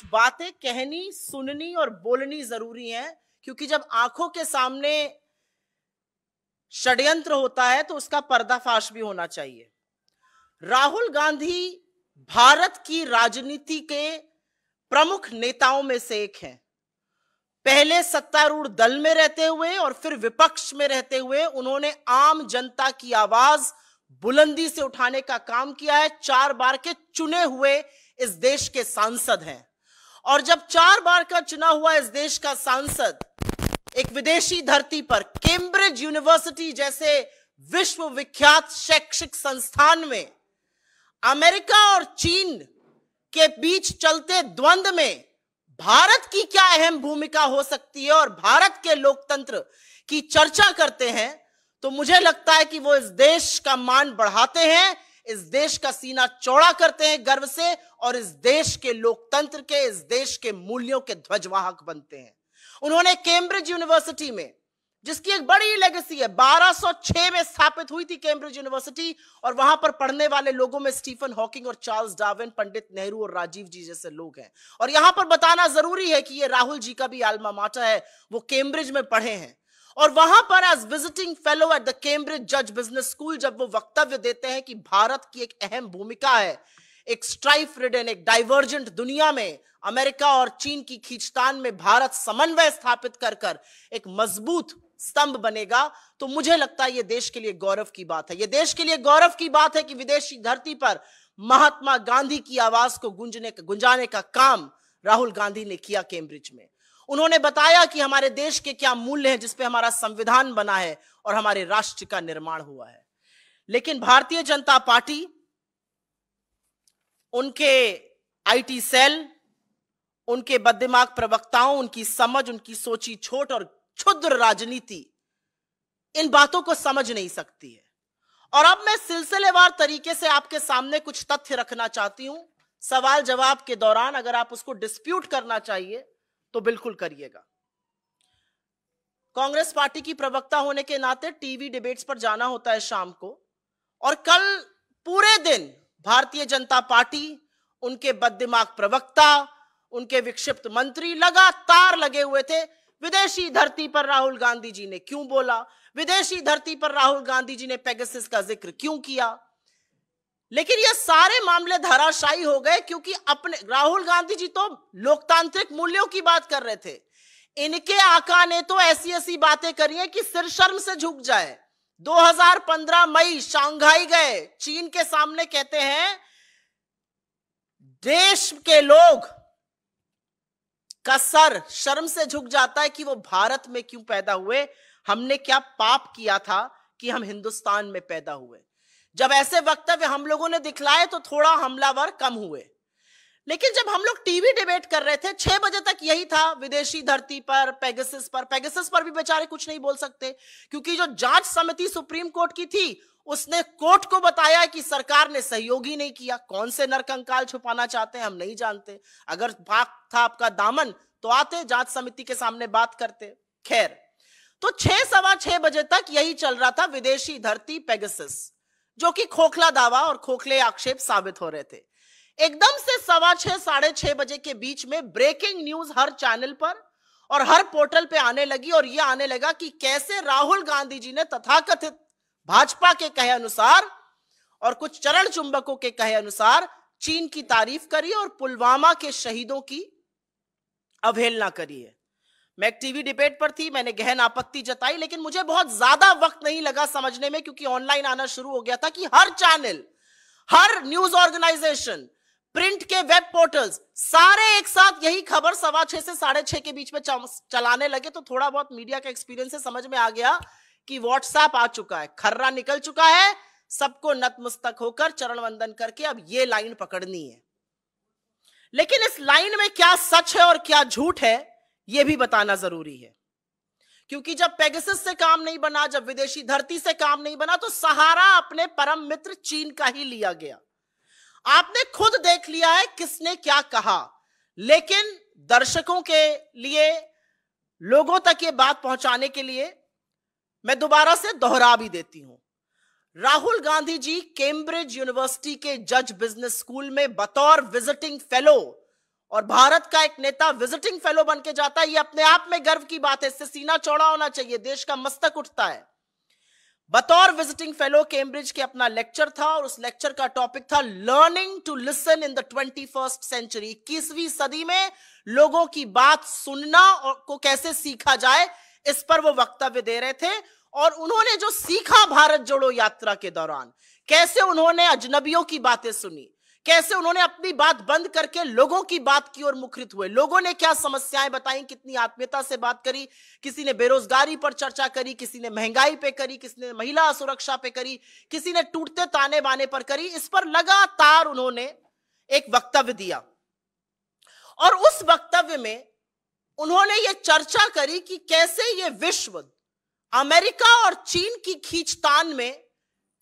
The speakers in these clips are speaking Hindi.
कुछ बातें कहनी सुननी और बोलनी जरूरी है क्योंकि जब आंखों के सामने षड्यंत्र होता है तो उसका पर्दाफाश भी होना चाहिए राहुल गांधी भारत की राजनीति के प्रमुख नेताओं में से एक हैं पहले सत्तारूढ़ दल में रहते हुए और फिर विपक्ष में रहते हुए उन्होंने आम जनता की आवाज बुलंदी से उठाने का काम किया है चार बार के चुने हुए इस देश के सांसद हैं और जब चार बार का चुना हुआ इस देश का सांसद एक विदेशी धरती पर केम्ब्रिज यूनिवर्सिटी जैसे विश्व विख्यात शैक्षिक संस्थान में अमेरिका और चीन के बीच चलते द्वंद में भारत की क्या अहम भूमिका हो सकती है और भारत के लोकतंत्र की चर्चा करते हैं तो मुझे लगता है कि वो इस देश का मान बढ़ाते हैं इस देश का सीना चौड़ा करते हैं गर्व से और इस देश के लोकतंत्र के इस देश के मूल्यों के ध्वजवाहक बनते हैं उन्होंने कैम्ब्रिज यूनिवर्सिटी में जिसकी एक बड़ी लेगेसी है 1206 में स्थापित हुई थी कैम्ब्रिज यूनिवर्सिटी और वहां पर पढ़ने वाले लोगों में स्टीफन हॉकिंग और चार्ल्स डार्विन पंडित नेहरू और राजीव जी जैसे लोग हैं और यहां पर बताना जरूरी है कि ये राहुल जी का भी आलमा माटा है वो कैम्ब्रिज में पढ़े हैं और वहां पर as visiting fellow at the Cambridge जज बिजनेस स्कूल जब वो वक्तव्य देते हैं कि भारत की एक अहम भूमिका है एक स्ट्राइफ रिडन एक डाइवर्जेंट दुनिया में अमेरिका और चीन की खींचतान में भारत समन्वय स्थापित कर कर एक मजबूत स्तंभ बनेगा तो मुझे लगता है ये देश के लिए गौरव की बात है ये देश के लिए गौरव की बात है कि विदेशी धरती पर महात्मा गांधी की आवाज को गुंजने गुंजाने का काम राहुल गांधी ने किया कैम्ब्रिज में उन्होंने बताया कि हमारे देश के क्या मूल्य हैं जिसपे हमारा संविधान बना है और हमारे राष्ट्र का निर्माण हुआ है लेकिन भारतीय जनता पार्टी उनके आईटी सेल उनके बददिमाग प्रवक्ताओं उनकी समझ उनकी सोची छोट और क्षुद्र राजनीति इन बातों को समझ नहीं सकती है और अब मैं सिलसिलेवार तरीके से आपके सामने कुछ तथ्य रखना चाहती हूं सवाल जवाब के दौरान अगर आप उसको डिस्प्यूट करना चाहिए तो बिल्कुल करिएगा कांग्रेस पार्टी की प्रवक्ता होने के नाते टीवी डिबेट्स पर जाना होता है शाम को और कल पूरे दिन भारतीय जनता पार्टी उनके बददिमाग प्रवक्ता उनके विक्षिप्त मंत्री लगातार लगे हुए थे विदेशी धरती पर राहुल गांधी जी ने क्यों बोला विदेशी धरती पर राहुल गांधी जी ने पेगसिस का जिक्र क्यों किया लेकिन ये सारे मामले धराशायी हो गए क्योंकि अपने राहुल गांधी जी तो लोकतांत्रिक मूल्यों की बात कर रहे थे इनके आका ने तो ऐसी ऐसी बातें करी है कि सिर शर्म से झुक जाए 2015 मई शांघाई गए चीन के सामने कहते हैं देश के लोग का सर शर्म से झुक जाता है कि वो भारत में क्यों पैदा हुए हमने क्या पाप किया था कि हम हिंदुस्तान में पैदा हुए जब ऐसे वक्तव्य हम लोगों ने दिखलाए तो थोड़ा हमलावर कम हुए लेकिन जब हम लोग टीवी डिबेट कर रहे थे छह बजे तक यही था विदेशी धरती पर पेगसिस पर पेगसिस पर भी बेचारे कुछ नहीं बोल सकते क्योंकि जो जांच समिति सुप्रीम कोर्ट की थी उसने कोर्ट को बताया कि सरकार ने सहयोग ही नहीं किया कौन से नरकंकाल छुपाना चाहते हैं हम नहीं जानते अगर पाक था आपका दामन तो आते जांच समिति के सामने बात करते खैर तो छह सवा छह बजे तक यही चल रहा था विदेशी धरती पेगसिस जो कि खोखला दावा और खोखले आक्षेप साबित हो रहे थे एकदम से सवा छह साढ़े छह बजे के बीच में ब्रेकिंग न्यूज हर चैनल पर और हर पोर्टल पे आने लगी और यह आने लगा कि कैसे राहुल गांधी जी ने तथाकथित भाजपा के कहे अनुसार और कुछ चरण चुंबकों के कहे अनुसार चीन की तारीफ करी और पुलवामा के शहीदों की अवहेलना करी है मैक टीवी डिबेट पर थी मैंने गहन आपत्ति जताई लेकिन मुझे बहुत ज्यादा वक्त नहीं लगा समझने में क्योंकि ऑनलाइन आना शुरू हो गया था कि हर चैनल हर न्यूज ऑर्गेनाइजेशन प्रिंट के वेब पोर्टल्स सारे एक साथ यही खबर सवा छह से साढ़े छह के बीच में चलाने लगे तो थोड़ा बहुत मीडिया का एक्सपीरियंस है समझ में आ गया कि व्हाट्सएप आ चुका है खर्रा निकल चुका है सबको नतमस्तक होकर चरण वंदन करके अब ये लाइन पकड़नी है लेकिन इस लाइन में क्या सच है और क्या झूठ है यह भी बताना जरूरी है क्योंकि जब पेगसिस से काम नहीं बना जब विदेशी धरती से काम नहीं बना तो सहारा अपने परम मित्र चीन का ही लिया गया आपने खुद देख लिया है किसने क्या कहा लेकिन दर्शकों के लिए लोगों तक ये बात पहुंचाने के लिए मैं दोबारा से दोहरा भी देती हूं राहुल गांधी जी कैम्ब्रिज यूनिवर्सिटी के जज बिजनेस स्कूल में बतौर विजिटिंग फेलो और भारत का एक नेता विजिटिंग फेलो बन के जाता है ये अपने आप में गर्व की बात है इससे सीना चौड़ा होना चाहिए देश का मस्तक उठता है बतौर विजिटिंग फेलो कैम्ब्रिज के अपना लेक्चर था और उस लेक्चर का टॉपिक था learning to listen in the twenty first century इक्कीसवीं सदी में लोगों की बात सुनना और को कैसे सीखा जाए इस पर वो वक्तव्य दे रहे थे और उन्होंने जो सीखा भारत जोड़ो यात्रा के दौरान कैसे उन्होंने अजनबियों की बातें सुनी कैसे उन्होंने अपनी बात बंद करके लोगों की बात की और मुखरित हुए लोगों ने क्या समस्याएं बताई कितनी आत्मीयता से बात करी किसी ने बेरोजगारी पर चर्चा करी किसी ने महंगाई पे करी किसी ने महिला असुरक्षा पे करी किसी ने टूटते ताने बाने पर करी इस पर लगातार उन्होंने एक वक्तव्य दिया और उस वक्तव्य में उन्होंने ये चर्चा करी कि कैसे ये विश्व अमेरिका और चीन की खींचतान में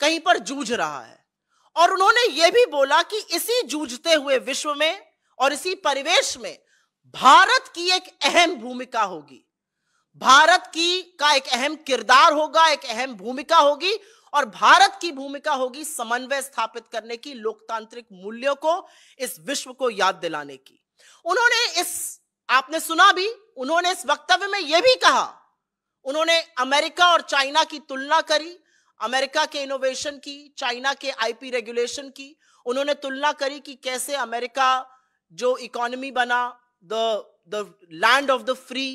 कहीं पर जूझ रहा है और उन्होंने यह भी बोला कि इसी जूझते हुए विश्व में और इसी परिवेश में भारत की एक अहम भूमिका होगी भारत की का एक अहम किरदार होगा एक अहम भूमिका होगी और भारत की भूमिका होगी समन्वय स्थापित करने की लोकतांत्रिक मूल्यों को इस विश्व को याद दिलाने की उन्होंने इस आपने सुना भी उन्होंने इस वक्तव्य में यह भी कहा उन्होंने अमेरिका और चाइना की तुलना करी अमेरिका के इनोवेशन की चाइना के आईपी रेगुलेशन की उन्होंने तुलना करी कि कैसे अमेरिका जो इकोनॉमी बना the the land of the free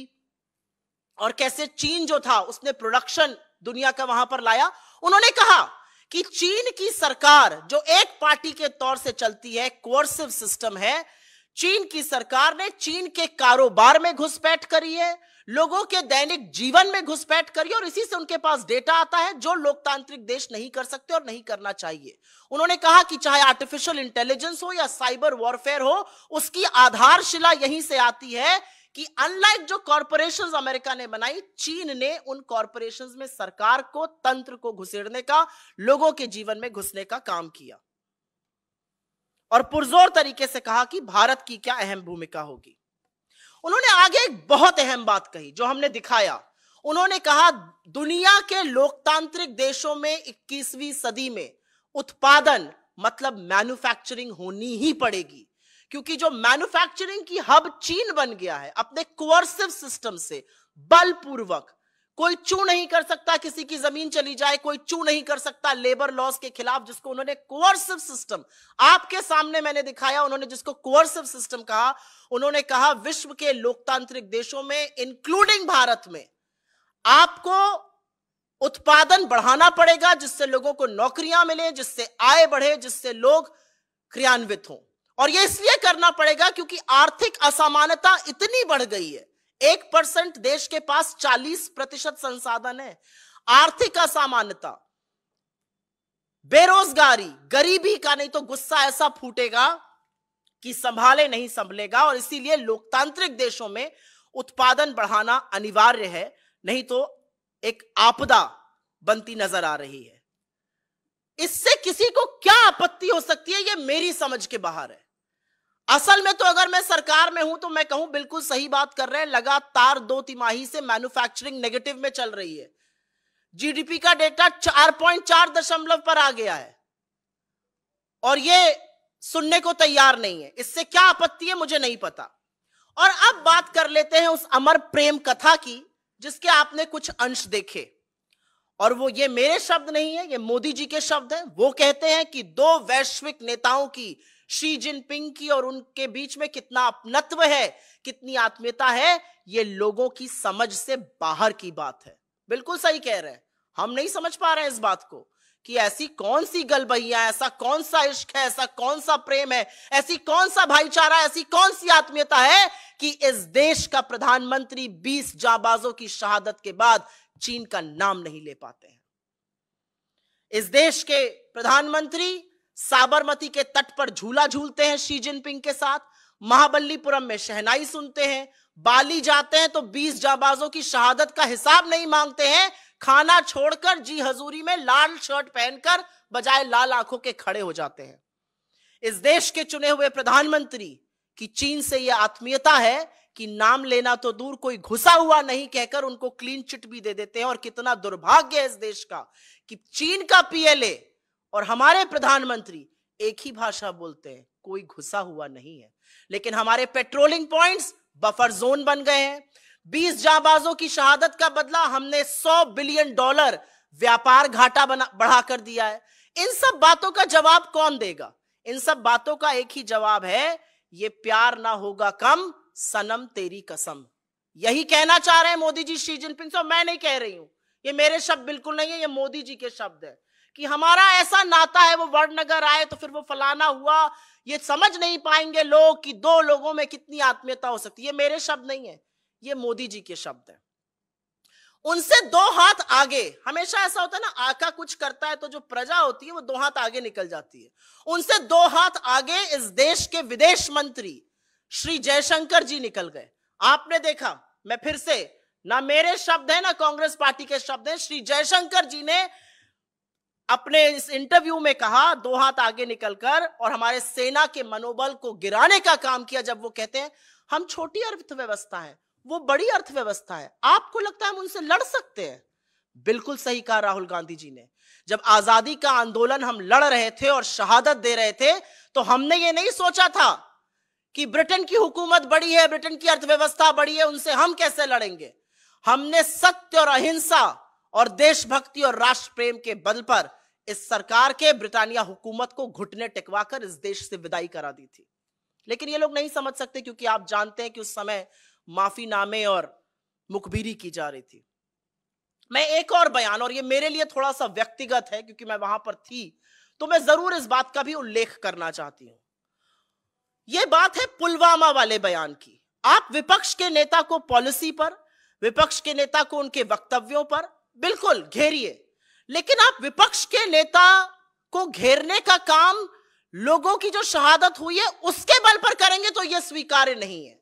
और कैसे चीन जो था उसने प्रोडक्शन दुनिया का वहां पर लाया उन्होंने कहा कि चीन की सरकार जो एक पार्टी के तौर से चलती है कोर्सिव सिस्टम है चीन की सरकार ने चीन के कारोबार में घुसपैठ करी है लोगों के दैनिक जीवन में घुसपैठ करिए और इसी से उनके पास डेटा आता है जो लोकतांत्रिक देश नहीं कर सकते और नहीं करना चाहिए उन्होंने कहा कि चाहे आर्टिफिशियल इंटेलिजेंस हो या साइबर वॉरफेयर हो उसकी आधारशिला यहीं से आती है कि अनलाइक जो कॉरपोरेशन अमेरिका ने बनाई चीन ने उन कॉरपोरेशन में सरकार को तंत्र को घुसेड़ने का लोगों के जीवन में घुसने का काम किया और पुरजोर तरीके से कहा कि भारत की क्या अहम भूमिका होगी उन्होंने आगे एक बहुत अहम बात कही जो हमने दिखाया उन्होंने कहा दुनिया के लोकतांत्रिक देशों में 21वीं सदी में उत्पादन मतलब मैन्युफैक्चरिंग होनी ही पड़ेगी क्योंकि जो मैन्युफैक्चरिंग की हब चीन बन गया है अपने कोर्सिव सिस्टम से बलपूर्वक कोई चू नहीं कर सकता किसी की जमीन चली जाए कोई चू नहीं कर सकता लेबर लॉस के खिलाफ जिसको उन्होंने कोअर्सिव सिस्टम आपके सामने मैंने दिखाया उन्होंने जिसको कोअर्सिव सिस्टम कहा उन्होंने कहा विश्व के लोकतांत्रिक देशों में इंक्लूडिंग भारत में आपको उत्पादन बढ़ाना पड़ेगा जिससे लोगों को नौकरियां मिले जिससे आय बढ़े जिससे लोग क्रियान्वित हों और यह इसलिए करना पड़ेगा क्योंकि आर्थिक असमानता इतनी बढ़ गई है एक परसेंट देश के पास चालीस प्रतिशत संसाधन है आर्थिक असामान्यता बेरोजगारी गरीबी का नहीं तो गुस्सा ऐसा फूटेगा कि संभाले नहीं संभलेगा और इसीलिए लोकतांत्रिक देशों में उत्पादन बढ़ाना अनिवार्य है नहीं तो एक आपदा बनती नजर आ रही है इससे किसी को क्या आपत्ति हो सकती है यह मेरी समझ के बाहर है असल में तो अगर मैं सरकार में हूं तो मैं कहूं बिल्कुल सही बात कर रहे हैं लगातार दो तिमाही से मैन्युफैक्चरिंग नेगेटिव में चल रही है जीडीपी का डेटा चार पॉइंट चार दशमलव पर आ गया है और ये सुनने को तैयार नहीं है इससे क्या आपत्ति है मुझे नहीं पता और अब बात कर लेते हैं उस अमर प्रेम कथा की जिसके आपने कुछ अंश देखे और वो ये मेरे शब्द नहीं है ये मोदी जी के शब्द है वो कहते हैं कि दो वैश्विक नेताओं की शी जिनपिंग की और उनके बीच में कितना अपनत्व है कितनी आत्मीयता है ये लोगों की समझ से बाहर की बात है बिल्कुल सही कह रहे हैं हम नहीं समझ पा रहे हैं इस बात को कि ऐसी कौन सी गलबहिया ऐसा कौन सा इश्क है ऐसा कौन सा प्रेम है ऐसी कौन सा भाईचारा ऐसी कौन सी आत्मीयता है कि इस देश का प्रधानमंत्री 20 जाबाजों की शहादत के बाद चीन का नाम नहीं ले पाते हैं इस देश के प्रधानमंत्री साबरमती के तट पर झूला झूलते हैं शी जिनपिंग के साथ महाबलीपुरम में शहनाई सुनते हैं बाली जाते हैं तो 20 जाबाजों की शहादत का हिसाब नहीं मांगते हैं खाना छोड़कर जी हजूरी में लाल शर्ट पहनकर बजाय लाल आंखों के खड़े हो जाते हैं इस देश के चुने हुए प्रधानमंत्री की चीन से यह आत्मीयता है कि नाम लेना तो दूर कोई घुसा हुआ नहीं कहकर उनको क्लीन चिट भी दे देते हैं और कितना दुर्भाग्य है इस देश का कि चीन का पीएलए और हमारे प्रधानमंत्री एक ही भाषा बोलते हैं कोई घुसा हुआ नहीं है लेकिन हमारे पेट्रोलिंग पॉइंट्स बफर जोन बन गए हैं बीस जाबाजों की शहादत का बदला हमने सौ बिलियन डॉलर व्यापार घाटा बना बढ़ा कर दिया है इन सब बातों का जवाब कौन देगा इन सब बातों का एक ही जवाब है ये प्यार ना होगा कम सनम तेरी कसम यही कहना चाह रहे हैं मोदी जी शी जिनपिंग मैं नहीं कह रही हूं ये मेरे शब्द बिल्कुल नहीं है ये मोदी जी के शब्द है कि हमारा ऐसा नाता है वो वर्णनगर आए तो फिर वो फलाना हुआ ये समझ नहीं पाएंगे लोग कि दो लोगों में कितनी आत्मीयता हो सकती है ये मेरे शब्द नहीं है ये मोदी जी के शब्द है उनसे दो हाथ आगे हमेशा ऐसा होता है ना आका कुछ करता है तो जो प्रजा होती है वो दो हाथ आगे निकल जाती है उनसे दो हाथ आगे इस देश के विदेश मंत्री श्री जयशंकर जी निकल गए आपने देखा मैं फिर से ना मेरे शब्द है ना कांग्रेस पार्टी के शब्द है श्री जयशंकर जी ने अपने इस इंटरव्यू में कहा दो हाथ आगे निकलकर और हमारे सेना के मनोबल को गिराने का काम किया जब वो कहते हैं हम छोटी अर्थव्यवस्था है वो बड़ी अर्थव्यवस्था है आपको लगता है हम उनसे लड़ सकते हैं बिल्कुल सही कहा राहुल गांधी जी ने जब आजादी का आंदोलन हम लड़ रहे थे और शहादत दे रहे थे तो हमने ये नहीं सोचा था कि ब्रिटेन की हुकूमत बड़ी है ब्रिटेन की अर्थव्यवस्था बड़ी है उनसे हम कैसे लड़ेंगे हमने सत्य और अहिंसा और देशभक्ति और राष्ट्र प्रेम के बल पर इस सरकार के ब्रिटानिया हुकूमत को घुटने टिकवाकर इस देश से विदाई करा दी थी लेकिन ये लोग नहीं समझ सकते क्योंकि आप जानते हैं कि उस समय माफीनामे और मुखबिरी की जा रही थी मैं एक और बयान और ये मेरे लिए थोड़ा सा व्यक्तिगत है क्योंकि मैं वहां पर थी तो मैं जरूर इस बात का भी उल्लेख करना चाहती हूं यह बात है पुलवामा वाले बयान की आप विपक्ष के नेता को पॉलिसी पर विपक्ष के नेता को उनके वक्तव्यों पर बिल्कुल घेरिए लेकिन आप विपक्ष के नेता को घेरने का काम लोगों की जो शहादत हुई है उसके बल पर करेंगे तो यह स्वीकार्य नहीं है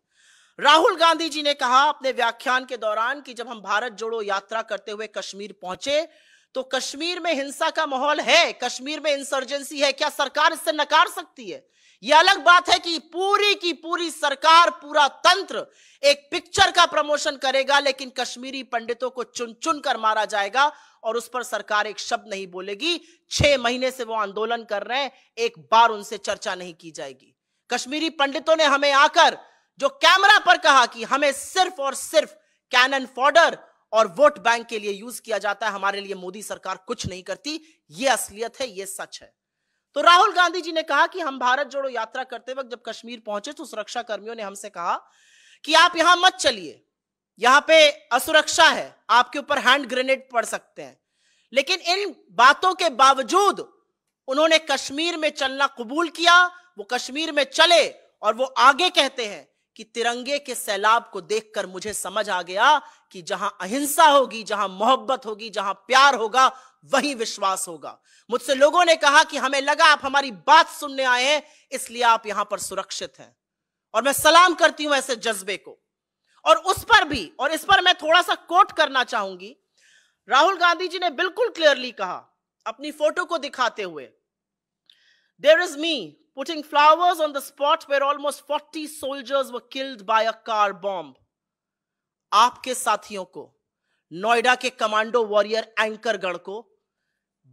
राहुल गांधी जी ने कहा अपने व्याख्यान के दौरान कि जब हम भारत जोड़ो यात्रा करते हुए कश्मीर पहुंचे तो कश्मीर में हिंसा का माहौल है कश्मीर में इंसर्जेंसी है क्या सरकार इससे नकार सकती है यह अलग बात है कि पूरी की पूरी सरकार पूरा तंत्र एक पिक्चर का प्रमोशन करेगा लेकिन कश्मीरी पंडितों को चुन चुन कर मारा जाएगा और उस पर सरकार एक शब्द नहीं बोलेगी छह महीने से वो आंदोलन कर रहे हैं एक बार उनसे चर्चा नहीं की जाएगी कश्मीरी पंडितों ने हमें आकर जो कैमरा पर कहा कि हमें सिर्फ और सिर्फ कैनन फॉर्डर और वोट बैंक के लिए यूज किया जाता है हमारे लिए मोदी सरकार कुछ नहीं करती ये असलियत है ये सच है तो राहुल गांधी जी ने कहा कि हम भारत जोड़ो यात्रा करते वक्त जब कश्मीर पहुंचे तो सुरक्षा कर्मियों ने हमसे कहा कि आप यहां मत चलिए यहां पे असुरक्षा है आपके ऊपर हैंड ग्रेनेड पड़ सकते हैं लेकिन इन बातों के बावजूद उन्होंने कश्मीर में चलना कबूल किया वो कश्मीर में चले और वो आगे कहते हैं कि तिरंगे के सैलाब को देखकर मुझे समझ आ गया कि जहां अहिंसा होगी जहां मोहब्बत होगी जहां प्यार होगा वही विश्वास होगा मुझसे लोगों ने कहा कि हमें लगा आप हमारी बात सुनने आए हैं इसलिए आप यहां पर सुरक्षित हैं और मैं सलाम करती हूं ऐसे जज्बे को और उस पर भी और इस पर मैं थोड़ा सा कोट करना चाहूंगी राहुल गांधी जी ने बिल्कुल क्लियरली कहा अपनी फोटो को दिखाते हुए there is me putting flowers on the spot where almost forty soldiers were killed by a car bomb आपके साथियों को नोएडा के कमांडो वॉरियर एंकरगढ़ को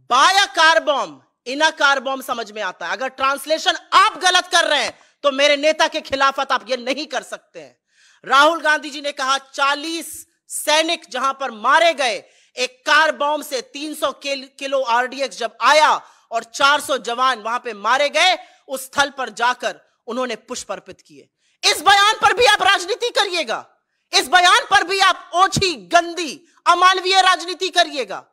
by a car bomb in a car bomb समझ में आता है अगर ट्रांसलेशन आप गलत कर रहे हैं तो मेरे नेता के खिलाफत आप ये नहीं कर सकते हैं राहुल गांधी जी ने कहा 40 सैनिक जहां पर मारे गए एक कार बॉम्ब से 300 किलो आरडीएक्स जब आया और 400 जवान वहां पे मारे गए उस स्थल पर जाकर उन्होंने पुष्प अर्पित किए इस बयान पर भी आप राजनीति करिएगा इस बयान पर भी आप ओछी गंदी अमानवीय राजनीति करिएगा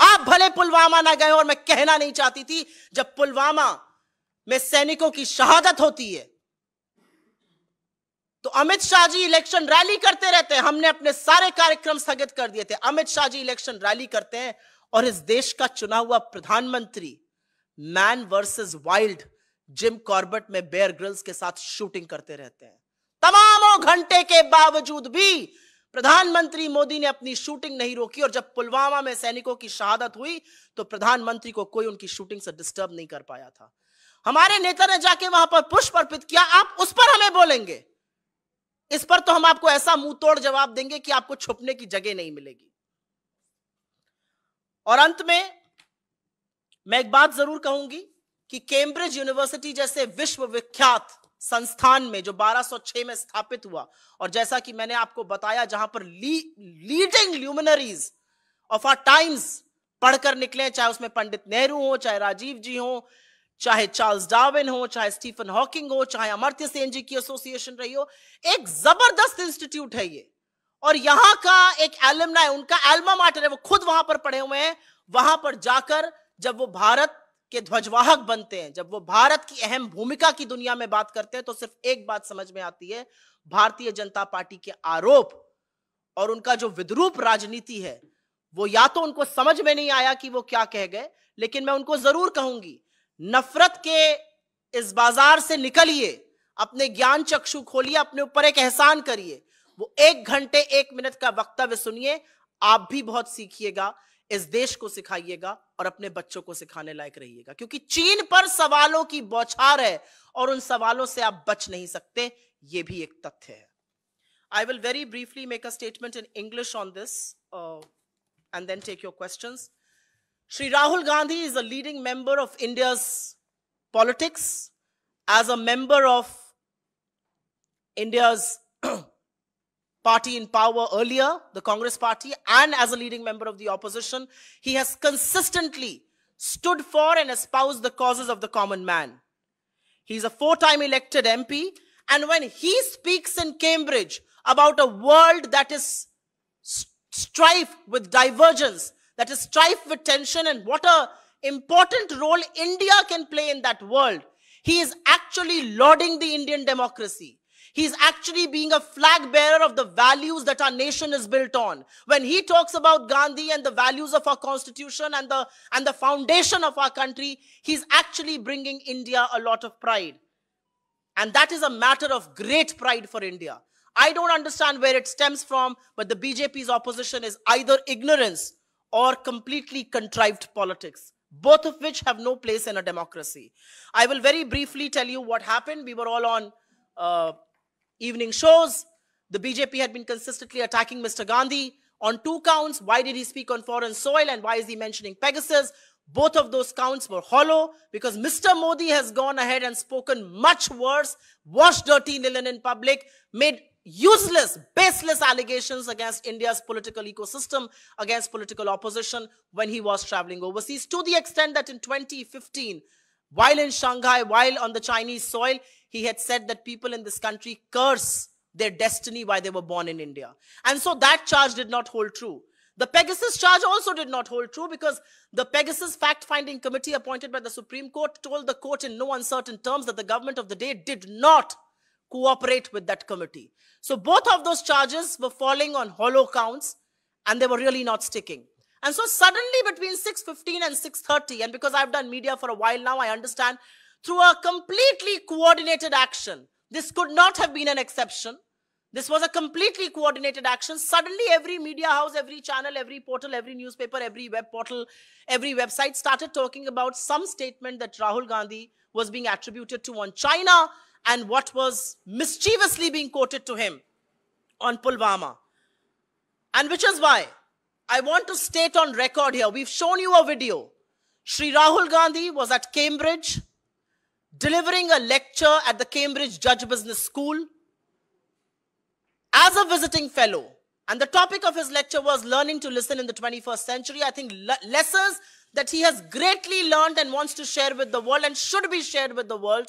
आप भले पुलवामा ना गए और मैं कहना नहीं चाहती थी जब पुलवामा में सैनिकों की शहादत होती है तो अमित शाह जी इलेक्शन रैली करते रहते हैं हमने अपने सारे कार्यक्रम स्थगित कर दिए थे अमित शाह जी इलेक्शन रैली करते हैं और इस देश का चुना हुआ प्रधानमंत्री man versus wild Jim Corbett में बेयर ग्रिल्स के साथ शूटिंग करते रहते हैं तमामों घंटे के बावजूद भी प्रधानमंत्री मोदी ने अपनी शूटिंग नहीं रोकी और जब पुलवामा में सैनिकों की शहादत हुई तो प्रधानमंत्री को कोई उनकी शूटिंग से डिस्टर्ब नहीं कर पाया था हमारे नेता ने जाके वहां पर पुष्प अर्पित किया आप उस पर हमें बोलेंगे इस पर तो हम आपको ऐसा मुंह तोड़ जवाब देंगे कि आपको छुपने की जगह नहीं मिलेगी और अंत में मैं एक बात जरूर कहूंगी कि कैम्ब्रिज यूनिवर्सिटी जैसे विश्वविख्यात संस्थान में जो 1206 में स्थापित हुआ और जैसा कि मैंने आपको बताया जहां पर ली, leading luminaries of our times पढ़कर निकले चाहे उसमें पंडित नेहरू हो चाहे राजीव जी हो चाहे चार्ल्स डार्विन हो चाहे स्टीफन हॉकिंग हो चाहे अमर्त्य सेन जी की एसोसिएशन रही हो एक जबरदस्त इंस्टीट्यूट है ये और यहां का एक एलमना है उनका एल्मा मार्टर है वो खुद वहां पर पढ़े हुए हैं वहां पर जाकर जब वो भारत के ध्वजवाहक बनते हैं जब वो भारत की अहम भूमिका की दुनिया में बात करते हैं तो सिर्फ एक बात समझ में आती है भारतीय जनता पार्टी के आरोप और उनका जो विद्रूप राजनीति है वो या तो उनको समझ में नहीं आया कि वो क्या कह गए लेकिन मैं उनको जरूर कहूंगी नफरत के इस बाजार से निकलिए अपने ज्ञान चक्षु खोलिए अपने ऊपर एक एहसान करिए वो एक घंटे एक मिनट का वक्तव्य सुनिए आप भी बहुत सीखिएगा इस देश को सिखाइएगा और अपने बच्चों को सिखाने लायक रहिएगा क्योंकि चीन पर सवालों की बौछार है और उन सवालों से आप बच नहीं सकते ये भी एक तथ्य है I will very briefly make a statement in English on this and then take your questions Sri Rahul Gandhi is a leading member of India's politics as a member of India's party in power earlier, the Congress party, and as a leading member of the opposition. He has consistently stood for and espoused the causes of the common man. He's a four-time elected MP. And when he speaks in Cambridge about a world that is strife with divergence that is strife with tension and what a important role India can play in that world. He is actually lauding the Indian democracy. He's actually being a flag bearer of the values that our nation is built on. When he talks about Gandhi and the values of our constitution and the, and the foundation of our country, he's actually bringing India a lot of pride. And that is a matter of great pride for India. I don't understand where it stems from, but the BJP's opposition is either ignorance or completely contrived politics, both of which have no place in a democracy. I will very briefly tell you what happened. We were all on uh, evening shows. The BJP had been consistently attacking Mr. Gandhi on two counts. Why did he speak on foreign soil and why is he mentioning Pegasus? Both of those counts were hollow because Mr. Modi has gone ahead and spoken much worse, washed dirty linen in public, made useless, baseless allegations against India's political ecosystem, against political opposition when he was traveling overseas, to the extent that in 2015, while in Shanghai, while on the Chinese soil, he had said that people in this country curse their destiny why they were born in India. And so that charge did not hold true. The Pegasus charge also did not hold true because the Pegasus fact finding committee appointed by the Supreme Court told the court in no uncertain terms that the government of the day did not cooperate with that committee. So both of those charges were falling on hollow counts and they were really not sticking. And so suddenly between 6.15 and 6.30, and because I've done media for a while now, I understand, through a completely coordinated action, this could not have been an exception. This was a completely coordinated action. Suddenly every media house, every channel, every portal, every newspaper, every web portal, every website started talking about some statement that Rahul Gandhi was being attributed to on China and what was mischievously being quoted to him on Pulwama. And which is why I want to state on record here, we've shown you a video. Sri Rahul Gandhi was at Cambridge delivering a lecture at the Cambridge Judge Business School as a visiting fellow. And the topic of his lecture was learning to listen in the 21st century. I think le lessons that he has greatly learned and wants to share with the world and should be shared with the world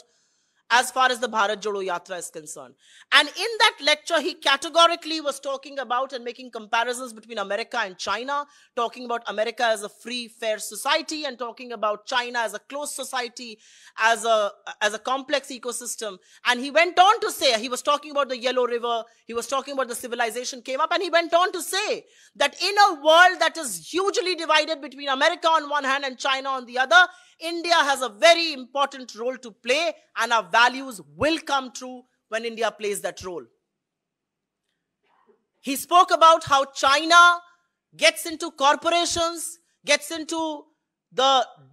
as far as the Bharat Jodo Yatra is concerned. And in that lecture, he categorically was talking about and making comparisons between America and China, talking about America as a free, fair society and talking about China as a closed society, as a, as a complex ecosystem. And he went on to say, he was talking about the Yellow River, he was talking about the civilization came up, and he went on to say that in a world that is hugely divided between America on one hand and China on the other, India has a very important role to play and a values will come true when India plays that role. He spoke about how China gets into corporations, gets into the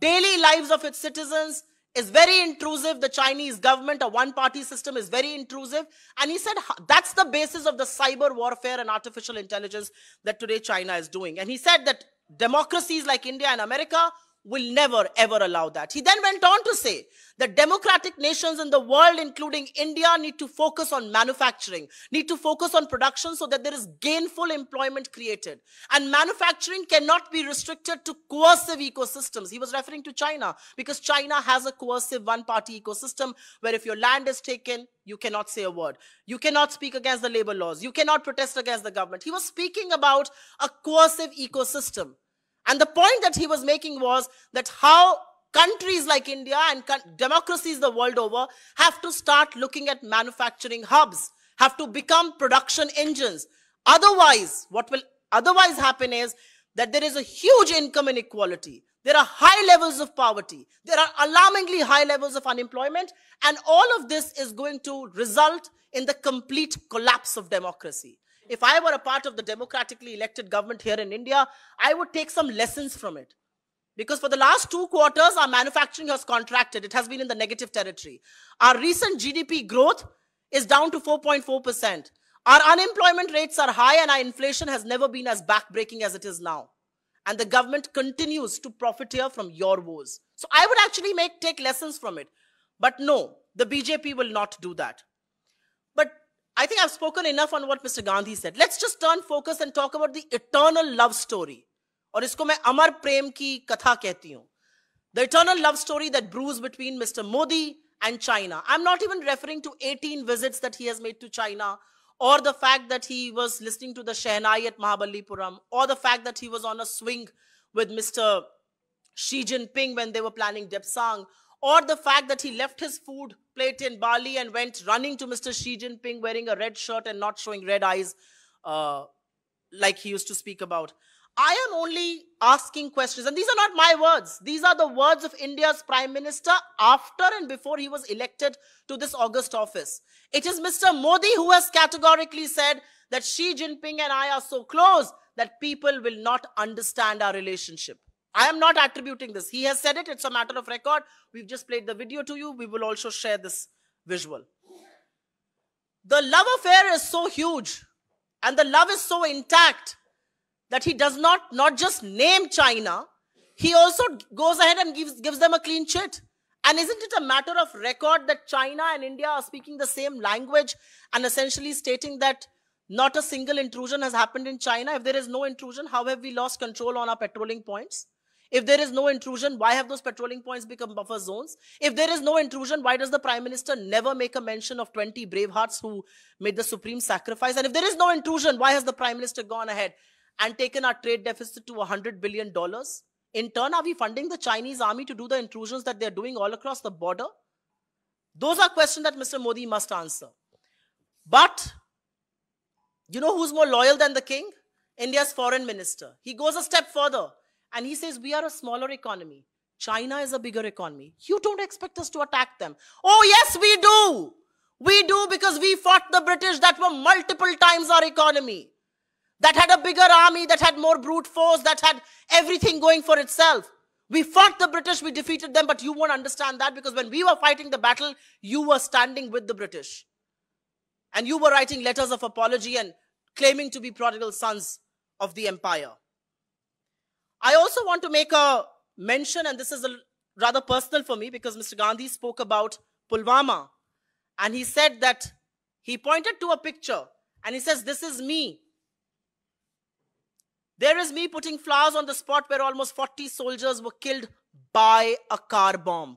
daily lives of its citizens, is very intrusive. The Chinese government, a one party system, is very intrusive. And he said that's the basis of the cyber warfare and artificial intelligence that today China is doing. And he said that democracies like India and America will never ever allow that. He then went on to say that democratic nations in the world, including India, need to focus on manufacturing, need to focus on production so that there is gainful employment created. And manufacturing cannot be restricted to coercive ecosystems. He was referring to China because China has a coercive one party ecosystem where if your land is taken, you cannot say a word. You cannot speak against the labor laws. You cannot protest against the government. He was speaking about a coercive ecosystem and the point that he was making was that how countries like India and democracies the world over have to start looking at manufacturing hubs, have to become production engines. Otherwise, what will otherwise happen is that there is a huge income inequality. There are high levels of poverty. There are alarmingly high levels of unemployment. And all of this is going to result in the complete collapse of democracy. If I were a part of the democratically elected government here in India, I would take some lessons from it. Because for the last two quarters, our manufacturing has contracted. It has been in the negative territory. Our recent GDP growth is down to 4.4%. Our unemployment rates are high and our inflation has never been as backbreaking as it is now. And the government continues to profiteer from your woes. So I would actually make, take lessons from it. But no, the BJP will not do that. I think I've spoken enough on what Mr. Gandhi said. Let's just turn focus and talk about the eternal love story. Or, इसको मैं अमर प्रेम की कथा कहती The eternal love story that brews between Mr. Modi and China. I'm not even referring to 18 visits that he has made to China, or the fact that he was listening to the Shehnai at Mahabalipuram, or the fact that he was on a swing with Mr. Xi Jinping when they were planning Depsang, or the fact that he left his food plate in Bali and went running to Mr. Xi Jinping wearing a red shirt and not showing red eyes uh, like he used to speak about. I am only asking questions, and these are not my words. These are the words of India's Prime Minister after and before he was elected to this August office. It is Mr. Modi who has categorically said that Xi Jinping and I are so close that people will not understand our relationship. I am not attributing this. He has said it. It's a matter of record. We've just played the video to you. We will also share this visual. The love affair is so huge and the love is so intact that he does not not just name China, he also goes ahead and gives, gives them a clean chit. And isn't it a matter of record that China and India are speaking the same language and essentially stating that not a single intrusion has happened in China? If there is no intrusion, how have we lost control on our patrolling points? If there is no intrusion, why have those patrolling points become buffer zones? If there is no intrusion, why does the Prime Minister never make a mention of 20 brave hearts who made the supreme sacrifice? And if there is no intrusion, why has the Prime Minister gone ahead and taken our trade deficit to $100 billion? In turn, are we funding the Chinese army to do the intrusions that they're doing all across the border? Those are questions that Mr. Modi must answer. But you know who's more loyal than the king? India's foreign minister. He goes a step further. And he says, We are a smaller economy. China is a bigger economy. You don't expect us to attack them. Oh, yes, we do. We do because we fought the British that were multiple times our economy, that had a bigger army, that had more brute force, that had everything going for itself. We fought the British, we defeated them, but you won't understand that because when we were fighting the battle, you were standing with the British. And you were writing letters of apology and claiming to be prodigal sons of the empire. I also want to make a mention, and this is a, rather personal for me because Mr. Gandhi spoke about Pulwama and he said that he pointed to a picture and he says, This is me. There is me putting flowers on the spot where almost 40 soldiers were killed by a car bomb.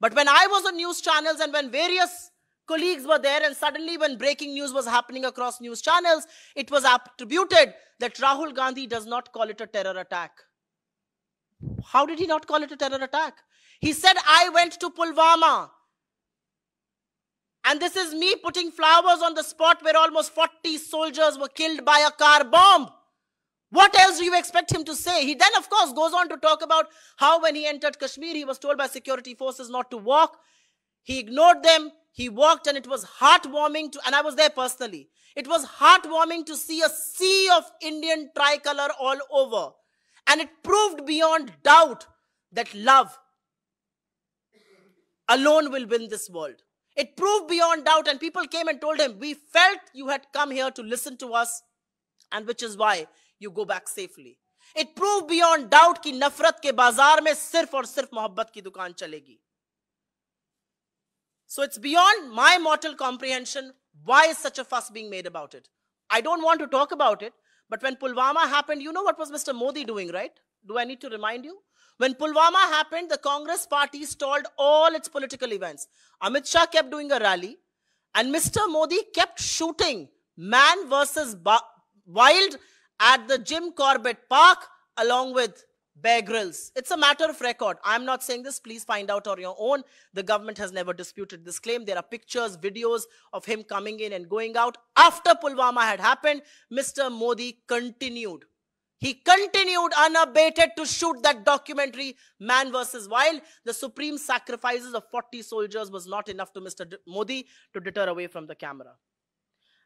But when I was on news channels and when various colleagues were there and suddenly when breaking news was happening across news channels it was attributed that rahul gandhi does not call it a terror attack how did he not call it a terror attack he said i went to pulwama and this is me putting flowers on the spot where almost 40 soldiers were killed by a car bomb what else do you expect him to say? He then, of course, goes on to talk about how when he entered Kashmir, he was told by security forces not to walk. He ignored them. He walked, and it was heartwarming to, and I was there personally. It was heartwarming to see a sea of Indian tricolor all over. And it proved beyond doubt that love alone will win this world. It proved beyond doubt, and people came and told him, We felt you had come here to listen to us, and which is why you go back safely. It proved beyond doubt कि नफरत के बाजार में सिर्फ और सिर्फ मोहब्बत so it's beyond my mortal comprehension why is such a fuss being made about it. I don't want to talk about it, but when Pulwama happened, you know what was Mr. Modi doing, right? Do I need to remind you? When Pulwama happened, the Congress party stalled all its political events. Amit Shah kept doing a rally, and Mr. Modi kept shooting man versus wild at the Jim Corbett Park along with Bear Grylls. It's a matter of record. I'm not saying this. Please find out on your own. The government has never disputed this claim. There are pictures, videos of him coming in and going out. After Pulwama had happened, Mr. Modi continued. He continued unabated to shoot that documentary, Man vs. Wild. The supreme sacrifices of 40 soldiers was not enough to Mr. D Modi to deter away from the camera.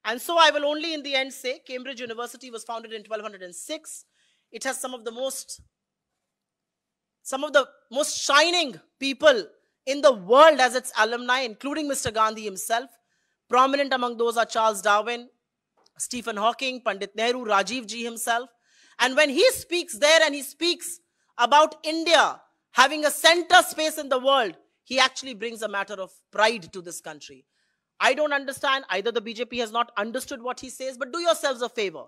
And so I will only in the end say Cambridge University was founded in 1206. It has some of the most some of the most shining people in the world as its alumni, including Mr. Gandhi himself. Prominent among those are Charles Darwin, Stephen Hawking, Pandit Nehru, Rajiv Ji himself. And when he speaks there and he speaks about India having a center space in the world, he actually brings a matter of pride to this country. I don't understand. Either the BJP has not understood what he says, but do yourselves a favor.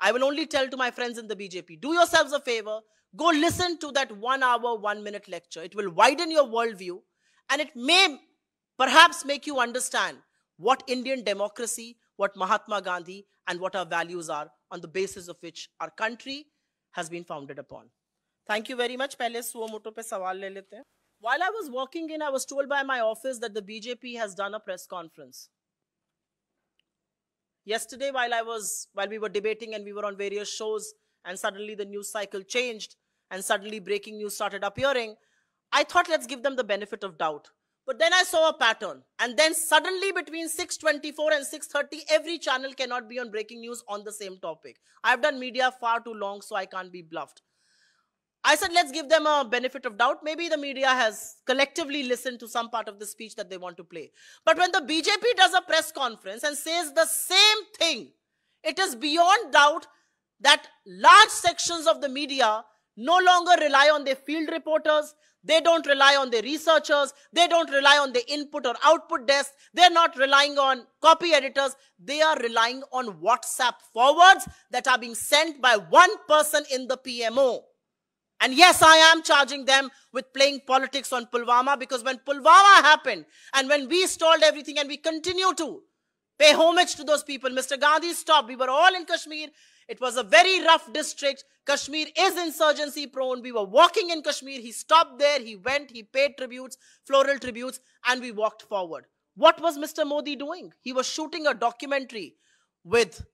I will only tell to my friends in the BJP, do yourselves a favor. Go listen to that one hour, one minute lecture. It will widen your worldview and it may perhaps make you understand what Indian democracy, what Mahatma Gandhi, and what our values are on the basis of which our country has been founded upon. Thank you very much. पहले पे सवाल ले लेते While I was walking in, I was told by my office that the BJP has done a press conference. Yesterday, while I was while we were debating and we were on various shows, and suddenly the news cycle changed, and suddenly breaking news started appearing, I thought let's give them the benefit of doubt. But then I saw a pattern. And then suddenly between 6.24 and 6.30, every channel cannot be on breaking news on the same topic. I've done media far too long, so I can't be bluffed. I said, let's give them a benefit of doubt. Maybe the media has collectively listened to some part of the speech that they want to play. But when the BJP does a press conference and says the same thing, it is beyond doubt that large sections of the media no longer rely on their field reporters. They don't rely on their researchers. They don't rely on the input or output desk. They're not relying on copy editors. They are relying on WhatsApp forwards that are being sent by one person in the PMO. And yes, I am charging them with playing politics on Pulwama because when Pulwama happened and when we stalled everything and we continue to pay homage to those people, Mr. Gandhi stopped. We were all in Kashmir it was a very rough district. Kashmir is insurgency prone. We were walking in Kashmir. He stopped there. He went. He paid tributes, floral tributes, and we walked forward. What was Mr. Modi doing? He was shooting a documentary with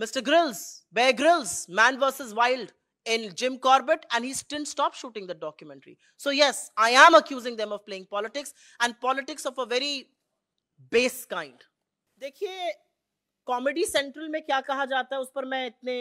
Mr. Grills, Bear Grills, Man vs. Wild in Jim Corbett, and he didn't stop shooting the documentary. So, yes, I am accusing them of playing politics and politics of a very base kind. देखिए कॉमेडी सेंट्रल में क्या कहा जाता है उस पर मैं इतने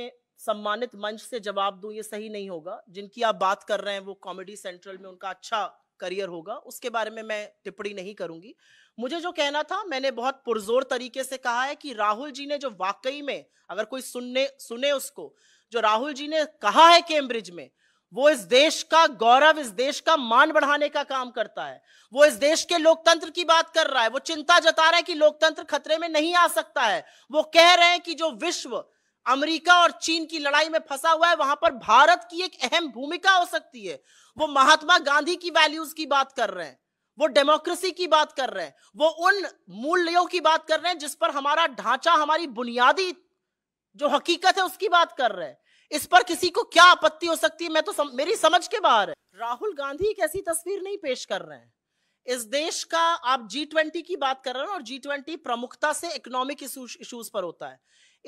सम्मानित मंच से जवाब दूं ये सही नहीं होगा जिनकी आप बात कर रहे हैं वो कॉमेडी सेंट्रल में उनका अच्छा करियर होगा उसके बारे में मैं टिप्पणी नहीं करूंगी मुझे जो कहना था मैंने बहुत पुरजोर तरीके से कहा है कि राहुल जी ने जो वाकई में अगर कोई सुनने सुने उसको जो राहुल जी ने कहा है कैम्ब्रिज में वो इस देश का गौरव इस देश का मान बढ़ाने का काम करता है वो इस देश के लोकतंत्र की बात कर रहा है वो चिंता जता रहा है कि लोकतंत्र खतरे में नहीं आ सकता है वो कह रहे हैं कि जो विश्व अमेरिका और चीन की लड़ाई में फंसा हुआ है वहां पर भारत की एक अहम भूमिका हो सकती है वो महात्मा गांधी की वैल्यूज की बात कर रहे हैं वो डेमोक्रेसी की बात कर रहे हैं वो उन मूल्यों की बात कर रहे हैं जिस पर हमारा ढांचा हमारी बुनियादी जो हकीकत है उसकी बात कर रहे हैं इस पर किसी को क्या आपत्ति हो सकती है मैं तो सम, मेरी समझ के बाहर है राहुल गांधी एक ऐसी तस्वीर नहीं पेश कर रहे हैं इस देश का आप जी ट्वेंटी की बात कर रहे हैं और जी ट्वेंटी प्रमुखता से इकोनॉमिक इश्यूज पर होता है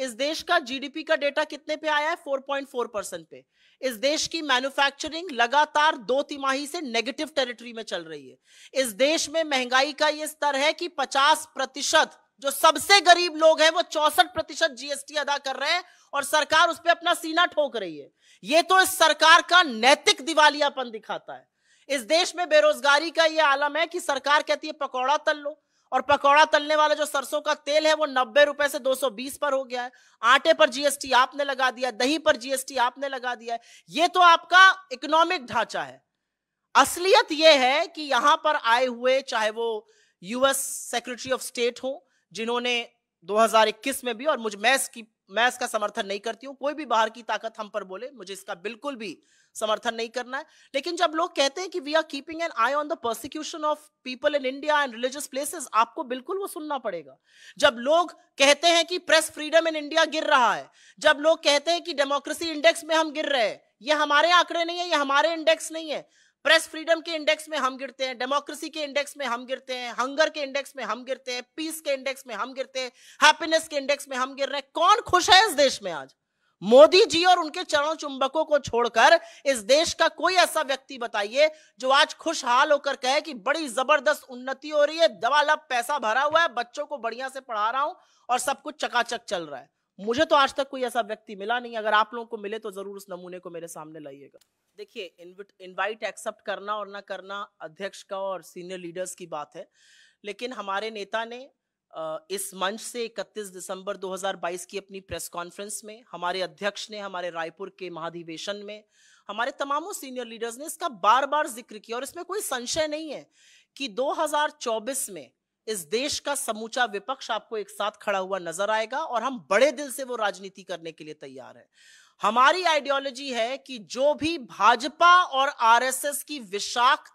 इस देश का जीडीपी का डेटा कितने पे आया है 4.4 परसेंट पे इस देश की मैन्युफैक्चरिंग लगातार दो तिमाही से नेगेटिव टेरिटरी में चल रही है इस देश में महंगाई का यह स्तर है कि 50 प्रतिशत जो सबसे गरीब लोग हैं वो चौसठ प्रतिशत जीएसटी अदा कर रहे हैं और सरकार उस पर अपना सीना ठोक रही है ये तो इस सरकार का नैतिक दिवालियापन दिखाता है इस देश में बेरोजगारी का ये आलम है कि सरकार कहती है पकौड़ा तल लो और पकौड़ा तलने वाला जो सरसों का तेल है वो नब्बे रुपए से 220 पर हो गया है आटे पर जीएसटी आपने लगा दिया दही पर जीएसटी आपने लगा दिया है ये तो आपका इकोनॉमिक ढांचा है असलियत यह है कि यहां पर आए हुए चाहे वो यूएस सेक्रेटरी ऑफ स्टेट हो जिन्होंने 2021 में भी और मुझे मैं इसकी मैं इसका समर्थन नहीं करती हूँ कोई भी बाहर की ताकत हम पर बोले मुझे इसका बिल्कुल भी समर्थन नहीं करना है लेकिन जब लोग कहते हैं कि we are keeping an eye on the prosecution of people in India and religious places आपको बिल्कुल वो सुनना पड़ेगा जब लोग कहते हैं कि प्रेस फ्रीडम इन इंडिया गिर रहा है जब लोग कहते हैं कि डेमोक्रेसी इंडेक्स में हम गिर रहे हैं ये हमारे आंकड़े नहीं है ये हमारे इंडेक्स नहीं है प्रेस फ्रीडम के इंडेक्स में हम गिरते हैं डेमोक्रेसी के इंडेक्स में हम गिरते हैं हंगर के इंडेक्स में हम गिरते हैं पीस के इंडेक्स में हम गिरते हैं हैप्पीनेस के इंडेक्स में हम गिर रहे हैं कौन खुश है इस देश में आज मोदी जी और उनके चरण चुंबकों को छोड़कर इस देश का कोई ऐसा व्यक्ति बताइए जो आज खुशहाल होकर कहे कि बड़ी जबरदस्त उन्नति हो रही है दवा लब पैसा भरा हुआ है बच्चों को बढ़िया से पढ़ा रहा हूं और सब कुछ चकाचक चल रहा है मुझे तो आज तक कोई ऐसा व्यक्ति मिला नहीं अगर आप लोगों को मिले तो जरूर उस नमूने को मेरे सामने लाइएगा देखिए इनवाइट एक्सेप्ट करना और ना करना अध्यक्ष का और सीनियर लीडर्स की बात है लेकिन हमारे नेता ने इस मंच से 31 दिसंबर 2022 की अपनी प्रेस कॉन्फ्रेंस में हमारे अध्यक्ष ने हमारे रायपुर के महाधिवेशन में हमारे तमामों सीनियर लीडर्स ने इसका बार बार जिक्र किया और इसमें कोई संशय नहीं है कि 2024 में इस देश का समूचा विपक्ष आपको एक साथ खड़ा हुआ नजर आएगा और हम बड़े दिल से वो राजनीति करने के लिए तैयार है हमारी आइडियोलॉजी है कि जो भी भाजपा और आरएसएस की विषाक्त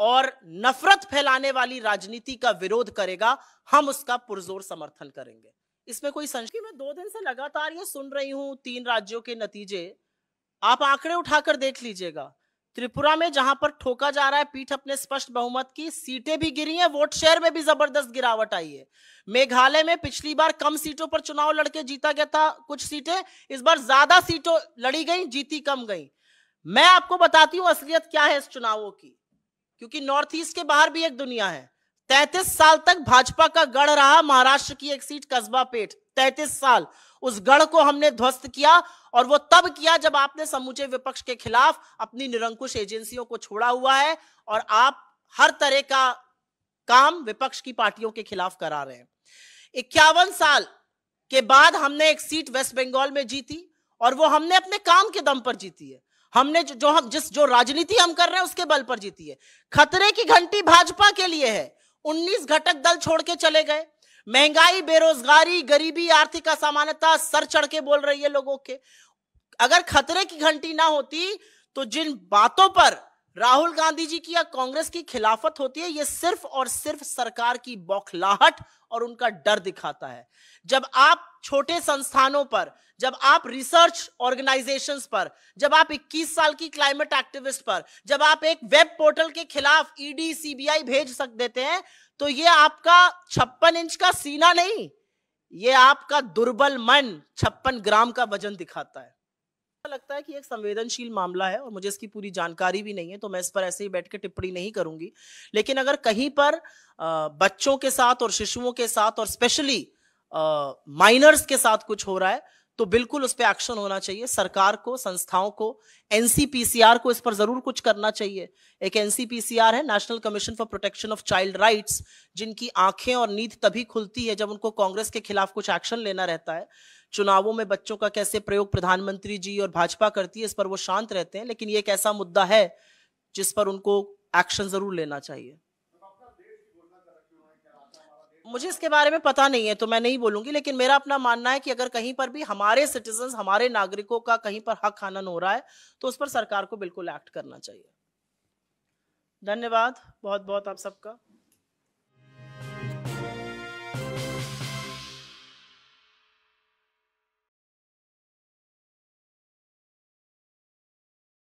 और नफरत फैलाने वाली राजनीति का विरोध करेगा हम उसका पुरजोर समर्थन करेंगे इसमें कोई संशय मैं दो दिन से लगातार ये सुन रही हूं तीन राज्यों के नतीजे आप आंकड़े उठाकर देख लीजिएगा त्रिपुरा में जहां पर ठोका जा रहा है पीठ अपने स्पष्ट बहुमत की सीटें भी गिरी हैं वोट शेयर में भी जबरदस्त गिरावट आई है मेघालय में पिछली बार कम सीटों पर चुनाव लड़के जीता गया था कुछ सीटें इस बार ज्यादा सीटों लड़ी गई जीती कम गई मैं आपको बताती हूं असलियत क्या है इस चुनावों की क्योंकि नॉर्थ ईस्ट के बाहर भी एक दुनिया है तैतीस साल तक भाजपा का गढ़ रहा महाराष्ट्र की एक सीट कस्बा पेट तैतीस साल उस गढ़ को हमने ध्वस्त किया और वो तब किया जब आपने समूचे विपक्ष के खिलाफ अपनी निरंकुश एजेंसियों को छोड़ा हुआ है और आप हर तरह का काम विपक्ष की पार्टियों के खिलाफ करा रहे हैं इक्यावन साल के बाद हमने एक सीट वेस्ट बंगाल में जीती और वो हमने अपने काम के दम पर जीती है हमने जो, हम जिस जो राजनीति हम कर रहे हैं उसके बल पर जीती है खतरे की घंटी भाजपा के लिए है 19 घटक दल छोड़ के चले गए महंगाई बेरोजगारी गरीबी आर्थिक असमानता सर चढ़ के बोल रही है लोगों के अगर खतरे की घंटी ना होती तो जिन बातों पर राहुल गांधी जी की या कांग्रेस की खिलाफत होती है ये सिर्फ और सिर्फ सरकार की बौखलाहट और उनका डर दिखाता है जब आप छोटे संस्थानों पर जब आप रिसर्च ऑर्गेनाइजेशंस पर जब आप 21 साल की क्लाइमेट एक्टिविस्ट पर जब आप एक वेब पोर्टल के खिलाफ ईडी e सीबीआई भेज सक देते हैं तो ये आपका छप्पन इंच का सीना नहीं ये आपका दुर्बल मन छप्पन ग्राम का वजन दिखाता है लगता है कि एक संवेदनशील मामला है और मुझे इसकी पूरी जानकारी भी नहीं है तो मैं इस पर ऐसे ही बैठ के टिप्पणी नहीं करूंगी लेकिन अगर कहीं पर बच्चों के साथ और शिशुओं के साथ और स्पेशली माइनर्स के साथ कुछ हो रहा है तो बिल्कुल उस पर एक्शन होना चाहिए सरकार को संस्थाओं को एनसीपीसीआर को इस पर जरूर कुछ करना चाहिए एक एनसीपीसीआर है National Commission for Protection of Child Rights जिनकी आंखें और नींद तभी खुलती है जब उनको कांग्रेस के खिलाफ कुछ एक्शन लेना रहता है चुनावों में बच्चों का कैसे प्रयोग प्रधानमंत्री जी और भाजपा करती है इस पर वो शांत रहते हैं लेकिन ये एक ऐसा मुद्दा है जिस पर उनको एक्शन जरूर लेना चाहिए मुझे इसके बारे में पता नहीं है तो मैं नहीं बोलूंगी लेकिन मेरा अपना मानना है कि अगर कहीं पर भी हमारे सिटीजन हमारे नागरिकों का कहीं पर हक हनन हो रहा है तो उस पर सरकार को बिल्कुल एक्ट करना चाहिए धन्यवाद बहुत बहुत आप सबका